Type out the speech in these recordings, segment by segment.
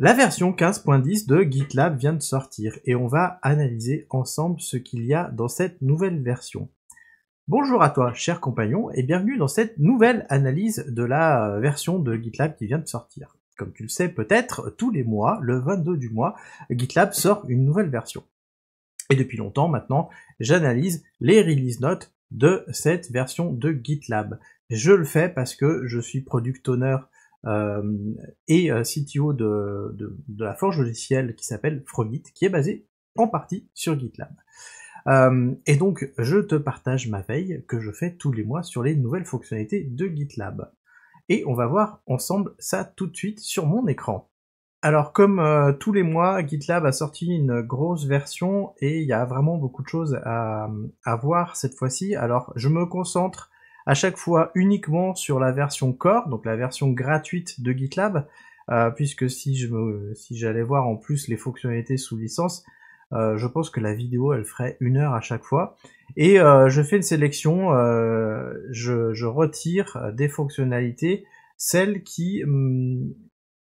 La version 15.10 de GitLab vient de sortir et on va analyser ensemble ce qu'il y a dans cette nouvelle version. Bonjour à toi, cher compagnon, et bienvenue dans cette nouvelle analyse de la euh, version de GitLab qui vient de sortir. Comme tu le sais peut-être, tous les mois, le 22 du mois, GitLab sort une nouvelle version. Et depuis longtemps maintenant, j'analyse les release notes de cette version de GitLab. Je le fais parce que je suis product owner euh, et euh, CTO de, la forge logicielle qui s'appelle Frogit, qui est basée en partie sur GitLab. Euh, et donc, je te partage ma veille que je fais tous les mois sur les nouvelles fonctionnalités de GitLab. Et on va voir ensemble ça tout de suite sur mon écran. Alors, comme tous les mois, GitLab a sorti une grosse version et il y a vraiment beaucoup de choses à voir cette fois-ci. Alors, je me concentre à chaque fois uniquement sur la version core, donc la version gratuite de GitLab, euh, puisque si je si j'allais voir en plus les fonctionnalités sous licence, euh, je pense que la vidéo elle ferait une heure à chaque fois. Et euh, je fais une sélection, je, retire des fonctionnalités celles qui mm,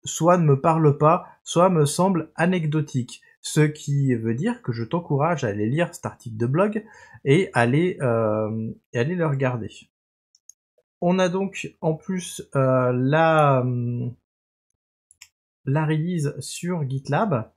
soit ne me parlent pas, soit me semblent anecdotiques. Ce qui veut dire que je t'encourage à aller lire cet article de blog et aller, et aller le regarder. On a donc en plus euh, la, euh, la release sur GitLab.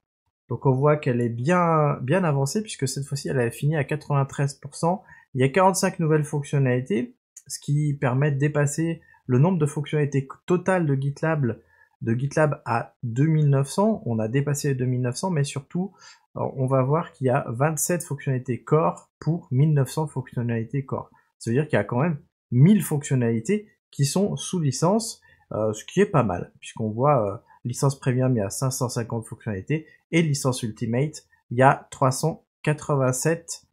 Donc on voit qu'elle est bien, bien avancée puisque cette fois-ci elle a fini à 93%. Il y a 45 nouvelles fonctionnalités, ce qui permet de dépasser le nombre de fonctionnalités totales de GitLab, de GitLab à 2900. On a dépassé les 2900, mais surtout euh, on va voir qu'il y a 27 fonctionnalités core pour 1900 fonctionnalités core. Ça veut dire qu'il y a quand même 1000 fonctionnalités qui sont sous licence, euh, ce qui est pas mal, puisqu'on voit euh, licence premium, il y a 550 fonctionnalités, et licence ultimate, il y a 387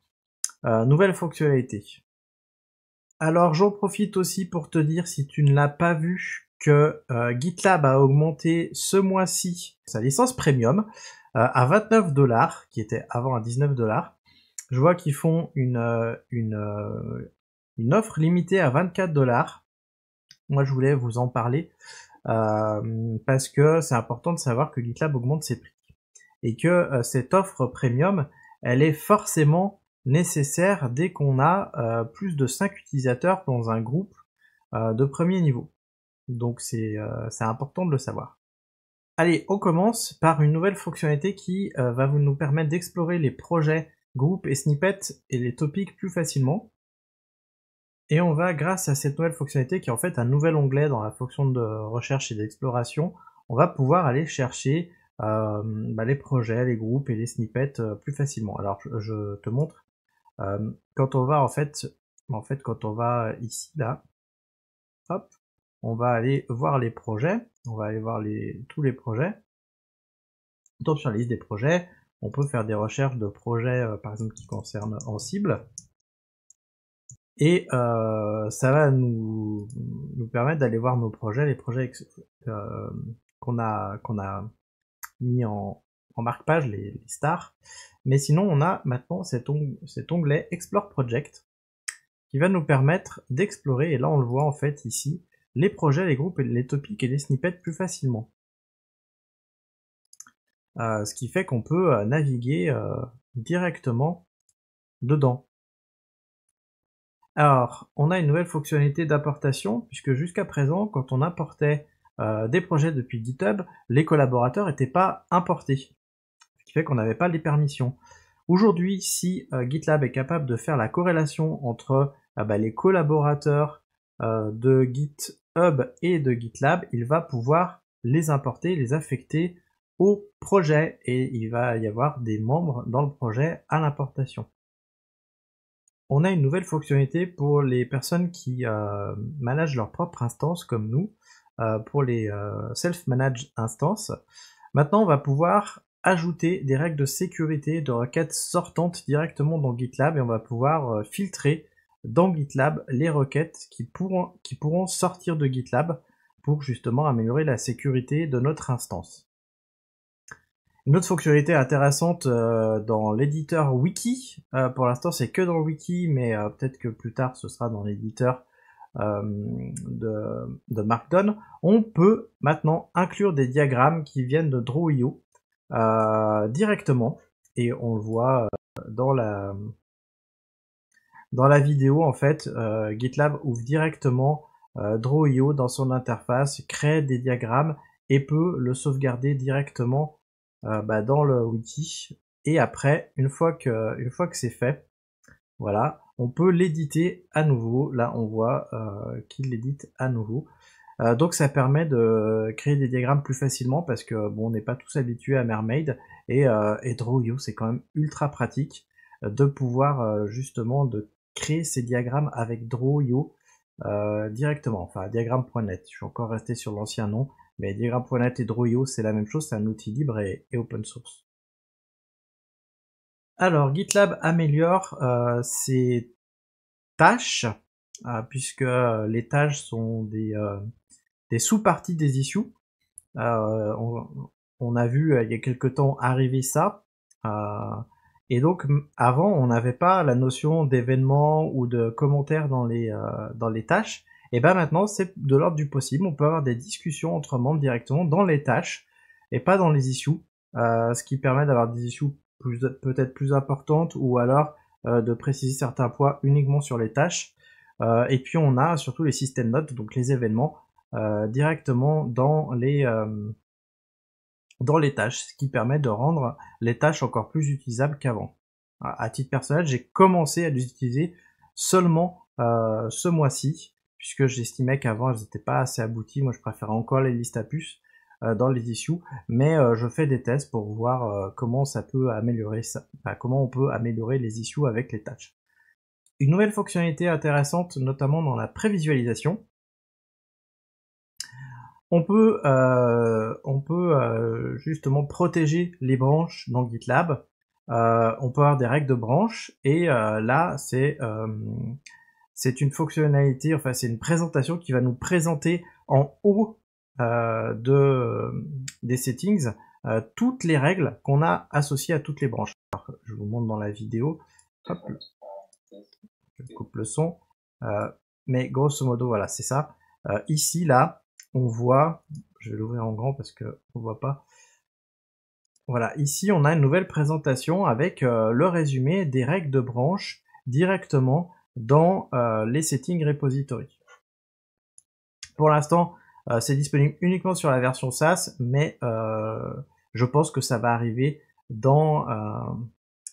euh, nouvelles fonctionnalités. Alors j'en profite aussi pour te dire, si tu ne l'as pas vu, que GitLab a augmenté ce mois-ci sa licence premium à 29 dollars, qui était avant à 19 dollars. Je vois qu'ils font une, une offre limitée à 24 dollars. Moi, je voulais vous en parler euh, parce que c'est important de savoir que GitLab augmente ses prix et que euh, cette offre premium, elle est forcément nécessaire dès qu'on a euh, plus de 5 utilisateurs dans un groupe de premier niveau. Donc c'est important de le savoir. Allez, on commence par une nouvelle fonctionnalité qui va vous, nous permettre d'explorer les projets, groupes et snippets et les topics plus facilement. Et on va, grâce à cette nouvelle fonctionnalité qui est en fait un nouvel onglet dans la fonction de recherche et d'exploration, on va pouvoir aller chercher euh, bah, les projets, les groupes et les snippets euh, plus facilement. Alors je te montre. Euh, quand on va en fait, en fait quand on va ici là, hop, on va aller voir les projets. On va aller voir tous les projets. Donc, sur la liste des projets. On peut faire des recherches de projets par exemple qui concernent en cible. Et euh, ça va nous, permettre d'aller voir nos projets, les projets euh, qu'on a, a mis en, marque-page, les, les, stars. Mais sinon, on a maintenant cet, onglet Explore Project qui va nous permettre d'explorer, et là on le voit en fait ici, les projets, les groupes, les topics et les snippets plus facilement. Euh, ce qui fait qu'on peut naviguer directement dedans. Alors, on a une nouvelle fonctionnalité d'importation, puisque jusqu'à présent, quand on importait euh, des projets depuis GitHub, les collaborateurs n'étaient pas importés, ce qui fait qu'on n'avait pas les permissions. Aujourd'hui, si euh, GitLab est capable de faire la corrélation entre ah bah, les collaborateurs euh, de GitHub et de GitLab, il va pouvoir les importer, les affecter au projet, et il va y avoir des membres dans le projet à l'importation on a une nouvelle fonctionnalité pour les personnes qui euh, managent leur propre instance comme nous, euh, pour les euh, self-managed instances. Maintenant, on va pouvoir ajouter des règles de sécurité de requêtes sortantes directement dans GitLab et on va pouvoir filtrer dans GitLab les requêtes qui pourront sortir de GitLab pour justement améliorer la sécurité de notre instance. Une autre fonctionnalité intéressante euh, dans l'éditeur wiki, euh, pour l'instant c'est que dans le wiki, mais euh, peut-être que plus tard ce sera dans l'éditeur de, de, Markdown, on peut maintenant inclure des diagrammes qui viennent de Draw.io directement, et on le voit dans la, dans la vidéo en fait, GitLab ouvre directement Draw.io dans son interface, crée des diagrammes et peut le sauvegarder directement euh, bah, dans le wiki. Et après, une fois que, une fois que c'est fait, voilà, on peut l'éditer à nouveau. Là, on voit euh, qu'il l'édite à nouveau euh, donc ça permet de créer des diagrammes plus facilement parce que bon, on n'est pas tous habitués à Mermaid et, euh, et Drawio c'est quand même ultra pratique de pouvoir justement de créer ces diagrammes avec Drawio directement, enfin diagramme.net. Je suis encore resté sur l'ancien nom mais Diagram.net et Droyo, c'est la même chose, c'est un outil libre et, open source. Alors, GitLab améliore euh, ses tâches, euh, puisque euh, les tâches sont des, sous-parties des issues. On, a vu il y a quelque temps arriver ça. et donc, avant, on n'avait pas la notion d'événement ou de commentaires dans les, dans les tâches. Et ben maintenant, c'est de l'ordre du possible. On peut avoir des discussions entre membres directement dans les tâches et pas dans les issues, euh, ce qui permet d'avoir des issues peut-être plus importantes ou alors euh, de préciser certains points uniquement sur les tâches. Euh, et puis on a surtout les systèmes notes, donc les événements, directement dans les dans les tâches, ce qui permet de rendre les tâches encore plus utilisables qu'avant. À titre personnel, j'ai commencé à les utiliser seulement ce mois-ci puisque j'estimais qu'avant elles n'étaient pas assez abouties. Moi, je préfère encore les listes à puces euh, dans les issues, mais euh, je fais des tests pour voir euh, comment ça peut améliorer comment on peut améliorer les issues avec les touchs. Une nouvelle fonctionnalité intéressante, notamment dans la prévisualisation. On peut, on peut justement protéger les branches dans GitLab. on peut avoir des règles de branches et là, c'est c'est une fonctionnalité, enfin c'est une présentation qui va nous présenter en haut euh, de, euh, des settings euh, toutes les règles qu'on a associées à toutes les branches. Alors, je vous montre dans la vidéo. je coupe le son. mais grosso modo, voilà, c'est ça. ici, là, on voit, je vais l'ouvrir en grand parce qu'on ne voit pas. Voilà, ici on a une nouvelle présentation avec le résumé des règles de branche directement dans euh, les settings repository. Pour l'instant, euh, c'est disponible uniquement sur la version SaaS, mais euh, je pense que ça va arriver dans,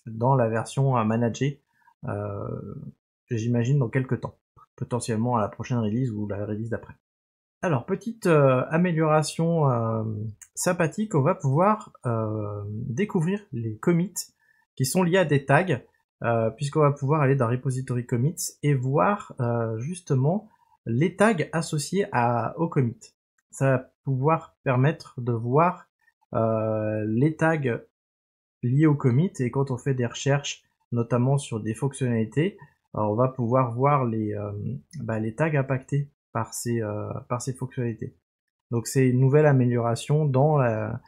dans la version managée, j'imagine dans quelques temps, potentiellement à la prochaine release ou la release d'après. Alors, petite amélioration sympathique, on va pouvoir découvrir les commits qui sont liés à des tags. Euh, puisqu'on va pouvoir aller dans repository commits et voir euh, justement les tags associés à, au commit. Ça va pouvoir permettre de voir euh, les tags liés au commit et quand on fait des recherches, notamment sur des fonctionnalités, on va pouvoir voir les, bah, les tags impactés par ces, par ces fonctionnalités. Donc c'est une nouvelle amélioration dans la,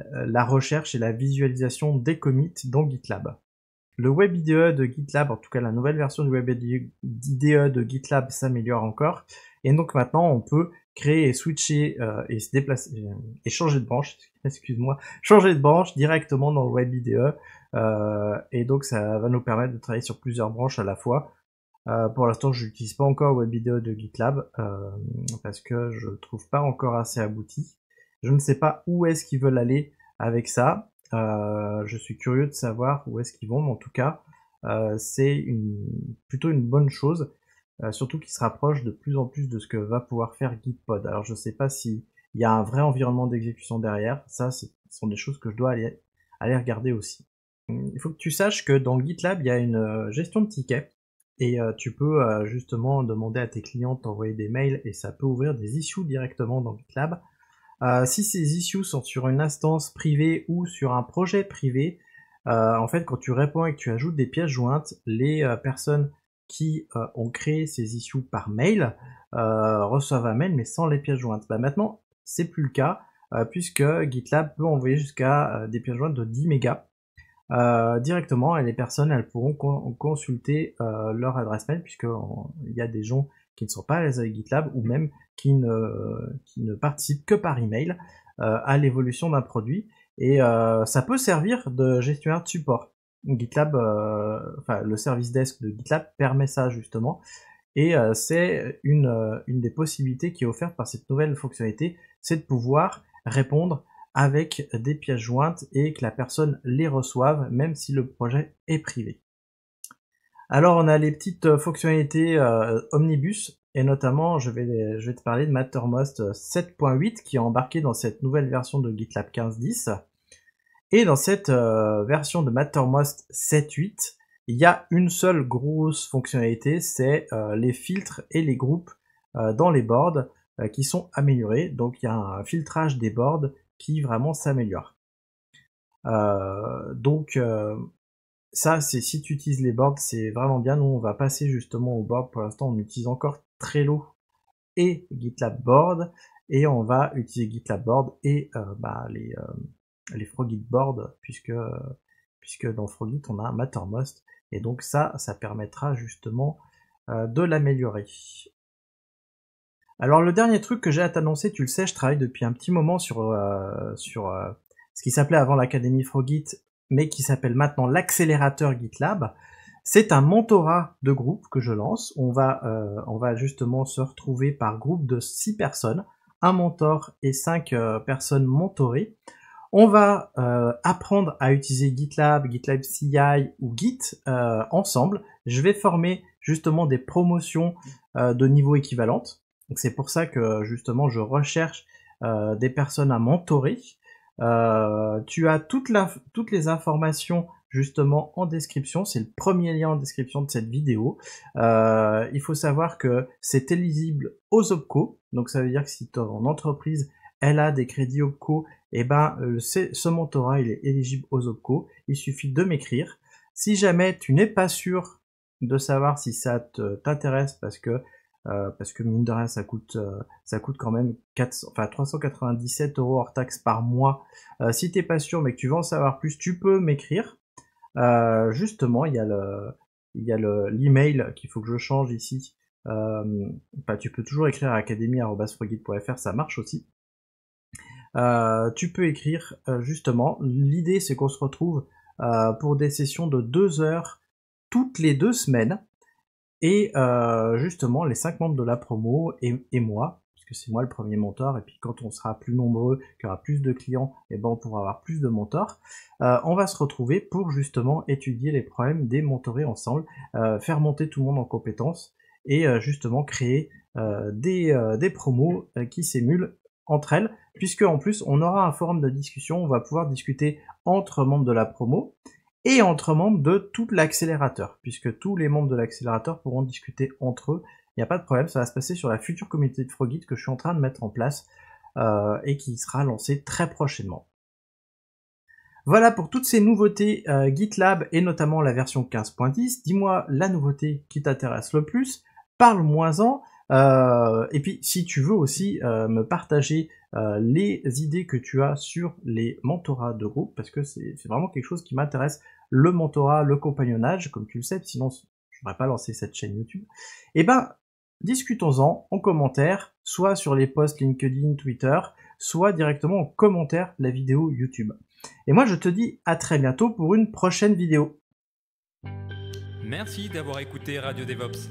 la recherche et la visualisation des commits dans GitLab. Le web IDE de GitLab, en tout cas la nouvelle version du web IDE de GitLab s'améliore encore. Et donc maintenant, on peut créer et switcher euh, et se déplacer euh, et changer de branche, excuse-moi, changer de branche directement dans le web Euh, et donc ça va nous permettre de travailler sur plusieurs branches à la fois. Euh, pour l'instant, je n'utilise pas encore web IDE de GitLab parce que je ne trouve pas encore assez abouti. Je ne sais pas où est-ce qu'ils veulent aller avec ça. Euh, je suis curieux de savoir où est-ce qu'ils vont, mais en tout cas, euh, c'est plutôt une bonne chose, euh, surtout qu'ils se rapprochent de plus en plus de ce que va pouvoir faire GitPod. Alors je ne sais pas s'il y a un vrai environnement d'exécution derrière, ça ce sont des choses que je dois aller, aller regarder aussi. Il faut que tu saches que dans GitLab, il y a une gestion de tickets, et tu peux justement demander à tes clients de t'envoyer des mails, et ça peut ouvrir des issues directement dans GitLab. Euh, si ces issues sont sur une instance privée ou sur un projet privé, euh, en fait, quand tu réponds et que tu ajoutes des pièces jointes, les euh, personnes qui ont créé ces issues par mail reçoivent un mail mais sans les pièces jointes. Bah, maintenant, c'est plus le cas puisque GitLab peut envoyer jusqu'à des pièces jointes de 10 mégas. Euh, directement et les personnes elles pourront consulter euh, leur adresse mail puisqu'il y a des gens qui ne sont pas à GitLab ou même qui ne, qui ne participent que par email euh, à l'évolution d'un produit et ça peut servir de gestionnaire de support. GitLab, enfin le service desk de GitLab permet ça justement, et c'est une, une, des possibilités qui est offerte par cette nouvelle fonctionnalité, c'est de pouvoir répondre avec des pièces jointes et que la personne les reçoive, même si le projet est privé. Alors on a les petites euh, fonctionnalités euh, omnibus, et notamment je vais, te parler de Mattermost 7.8 euh, qui est embarqué dans cette nouvelle version de GitLab 15.10. Et dans cette version de Mattermost 7.8, il y a une seule grosse fonctionnalité, c'est les filtres et les groupes dans les boards qui sont améliorés. Donc il y a un filtrage des boards qui vraiment s'améliore. Euh, donc euh, ça, c'est si tu utilises les boards, c'est vraiment bien. Nous, on va passer justement au board. Pour l'instant, on utilise encore Trello et GitLab Board, et on va utiliser GitLab Board et euh, bah, les les Frogit Board, puisque puisque dans Frogit on a Mattermost, et donc ça, ça permettra justement de l'améliorer. Alors le dernier truc que j'ai à t'annoncer, tu le sais, je travaille depuis un petit moment sur, euh, sur euh, ce qui s'appelait avant l'Académie Frogit, mais qui s'appelle maintenant l'accélérateur GitLab. C'est un mentorat de groupe que je lance. On va, euh, on va justement se retrouver par groupe de 6 personnes, un mentor et 5 personnes mentorées. On va apprendre à utiliser GitLab, GitLab CI ou Git ensemble. Je vais former justement des promotions de niveau équivalente donc c'est pour ça que justement je recherche euh, des personnes à mentorer. Euh, tu as toutes les informations justement en description. C'est le premier lien en description de cette vidéo. Euh, il faut savoir que c'est éligible aux OPCO. Donc ça veut dire que si ton entreprise elle a des crédits OPCO, et eh ben ce mentorat il est éligible aux OPCO. Il suffit de m'écrire. Si jamais tu n'es pas sûr de savoir si ça t'intéresse parce que euh, parce que mine de rien ça coûte euh, ça coûte quand même 397 euros hors taxes par mois. Euh, si t'es pas sûr mais que tu veux en savoir plus, tu peux m'écrire. Euh, justement, il y a le il y a le l'email qu'il faut que je change ici. Bah, tu peux toujours écrire à ça marche aussi. tu peux écrire justement. L'idée c'est qu'on se retrouve pour des sessions de deux heures toutes les deux semaines. Et euh, justement, les cinq membres de la promo et, moi, puisque c'est moi le premier mentor, et puis quand on sera plus nombreux, qu'il y aura plus de clients, et eh ben on pourra avoir plus de mentors, euh, on va se retrouver pour justement étudier les problèmes des mentorés ensemble, euh, faire monter tout le monde en compétences, et justement créer des, des, promos qui s'émulent entre elles, puisque en plus on aura un forum de discussion, on va pouvoir discuter entre membres de la promo, et entre membres de tout l'accélérateur, puisque tous les membres de l'accélérateur pourront discuter entre eux. Il n'y a pas de problème, ça va se passer sur la future communauté de Frogit que je suis en train de mettre en place euh, et qui sera lancée très prochainement. Voilà pour toutes ces nouveautés euh, GitLab et notamment la version 15.10. Dis-moi la nouveauté qui t'intéresse le plus, parle-moi-en. Euh, et puis si tu veux aussi me partager euh, les idées que tu as sur les mentorats de groupe, parce que c'est vraiment quelque chose qui m'intéresse, le mentorat, le compagnonnage, comme tu le sais, sinon je n'aurais pas lancé cette chaîne YouTube. Eh ben, discutons-en en commentaire, soit sur les posts LinkedIn, Twitter, soit directement en commentaire de la vidéo YouTube. Et moi je te dis à très bientôt pour une prochaine vidéo. Merci d'avoir écouté Radio DevOps.